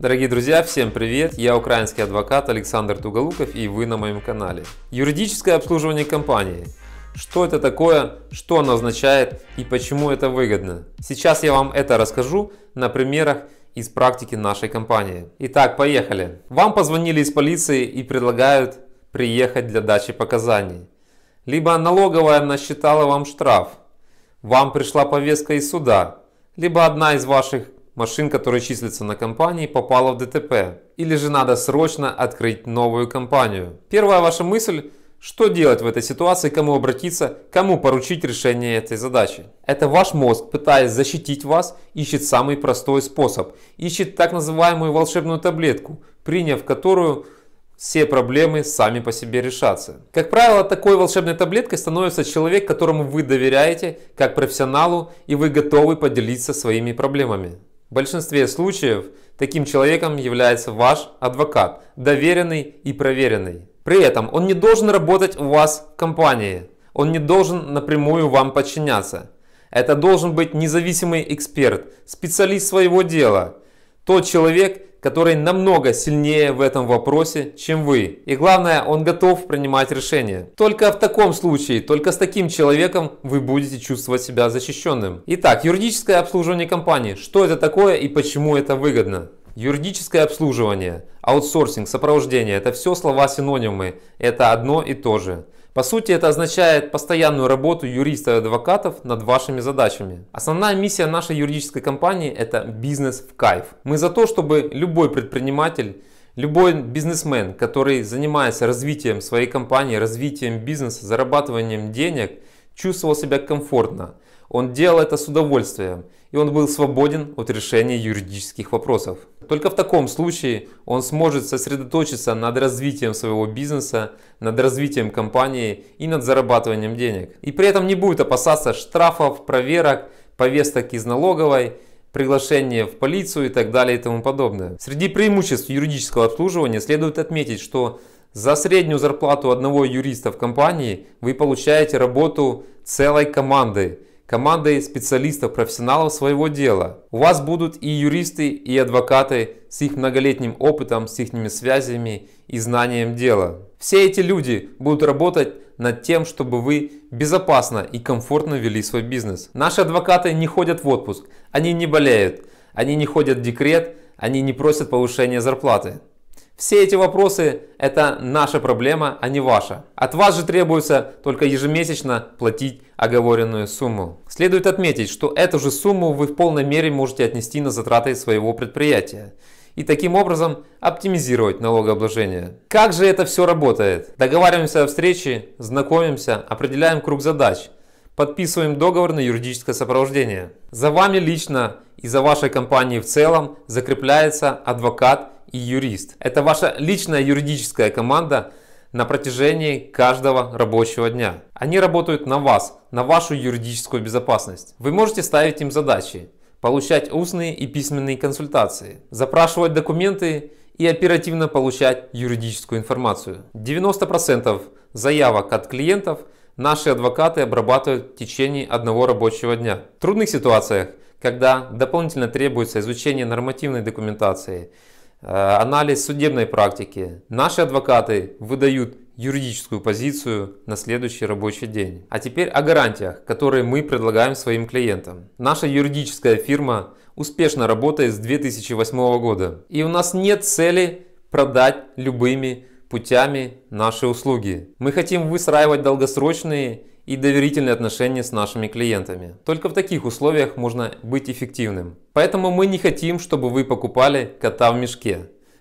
Дорогие друзья, всем привет! Я украинский адвокат Александр Тугалуков, и вы на моем канале. Юридическое обслуживание компании. Что это такое, что оно означает и почему это выгодно. Сейчас я вам это расскажу на примерах из практики нашей компании. Итак, поехали. Вам позвонили из полиции и предлагают приехать для дачи показаний. Либо налоговая насчитала вам штраф. Вам пришла повестка из суда. Либо одна из ваших машин, которая числится на компании, попала в ДТП. Или же надо срочно открыть новую компанию. Первая ваша мысль – что делать в этой ситуации, кому обратиться, кому поручить решение этой задачи. Это ваш мозг, пытаясь защитить вас, ищет самый простой способ. Ищет так называемую волшебную таблетку, приняв которую все проблемы сами по себе решатся. Как правило, такой волшебной таблеткой становится человек, которому вы доверяете как профессионалу и вы готовы поделиться своими проблемами. В большинстве случаев таким человеком является ваш адвокат, доверенный и проверенный. При этом он не должен работать у вас в компании, он не должен напрямую вам подчиняться. Это должен быть независимый эксперт, специалист своего дела, тот человек, который намного сильнее в этом вопросе, чем вы. И главное, он готов принимать решения. Только в таком случае, только с таким человеком вы будете чувствовать себя защищенным. Итак, юридическое обслуживание компании. Что это такое и почему это выгодно? Юридическое обслуживание, аутсорсинг, сопровождение – это все слова-синонимы, это одно и то же. По сути, это означает постоянную работу юристов и адвокатов над вашими задачами. Основная миссия нашей юридической компании – это бизнес в кайф. Мы за то, чтобы любой предприниматель, любой бизнесмен, который занимается развитием своей компании, развитием бизнеса, зарабатыванием денег, чувствовал себя комфортно – он делал это с удовольствием, и он был свободен от решения юридических вопросов. Только в таком случае он сможет сосредоточиться над развитием своего бизнеса, над развитием компании и над зарабатыванием денег. И при этом не будет опасаться штрафов, проверок, повесток из налоговой, приглашения в полицию и так далее и тому подобное. Среди преимуществ юридического обслуживания следует отметить, что за среднюю зарплату одного юриста в компании вы получаете работу целой команды, командой специалистов, профессионалов своего дела. У вас будут и юристы, и адвокаты с их многолетним опытом, с их связями и знанием дела. Все эти люди будут работать над тем, чтобы вы безопасно и комфортно вели свой бизнес. Наши адвокаты не ходят в отпуск, они не болеют, они не ходят в декрет, они не просят повышения зарплаты. Все эти вопросы – это наша проблема, а не ваша. От вас же требуется только ежемесячно платить оговоренную сумму. Следует отметить, что эту же сумму вы в полной мере можете отнести на затраты своего предприятия и таким образом оптимизировать налогообложение. Как же это все работает? Договариваемся о встрече, знакомимся, определяем круг задач, подписываем договор на юридическое сопровождение. За вами лично и за вашей компанией в целом закрепляется адвокат и юрист. Это ваша личная юридическая команда на протяжении каждого рабочего дня. Они работают на вас, на вашу юридическую безопасность. Вы можете ставить им задачи, получать устные и письменные консультации, запрашивать документы и оперативно получать юридическую информацию. 90% заявок от клиентов наши адвокаты обрабатывают в течение одного рабочего дня. В трудных ситуациях, когда дополнительно требуется изучение нормативной документации, Э, анализ судебной практики. Наши адвокаты выдают юридическую позицию на следующий рабочий день. А теперь о гарантиях, которые мы предлагаем своим клиентам. Наша юридическая фирма успешно работает с 2008 года. И у нас нет цели продать любыми путями наши услуги. Мы хотим выстраивать долгосрочные и доверительные отношения с нашими клиентами. Только в таких условиях можно быть эффективным. Поэтому мы не хотим, чтобы вы покупали кота в мешке.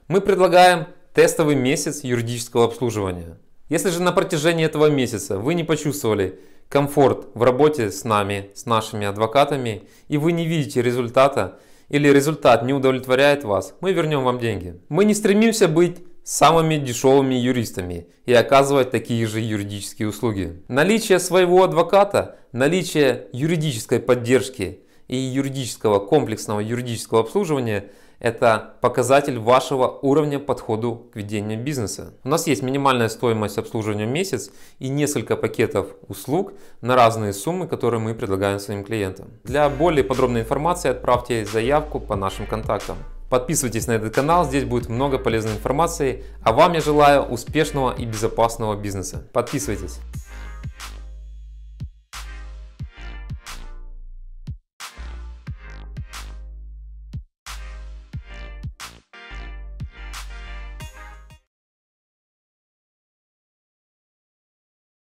Мы предлагаем тестовый месяц юридического обслуживания. Если же на протяжении этого месяца вы не почувствовали комфорт в работе с нами, с нашими адвокатами, и вы не видите результата, или результат не удовлетворяет вас, мы вернем вам деньги. Мы не стремимся быть самыми дешевыми юристами и оказывать такие же юридические услуги. Наличие своего адвоката, наличие юридической поддержки и юридического комплексного юридического обслуживания – это показатель вашего уровня подходу к ведению бизнеса. У нас есть минимальная стоимость обслуживания в месяц и несколько пакетов услуг на разные суммы, которые мы предлагаем своим клиентам. Для более подробной информации отправьте заявку по нашим контактам. Подписывайтесь на этот канал, здесь будет много полезной информации. А вам я желаю успешного и безопасного бизнеса. Подписывайтесь.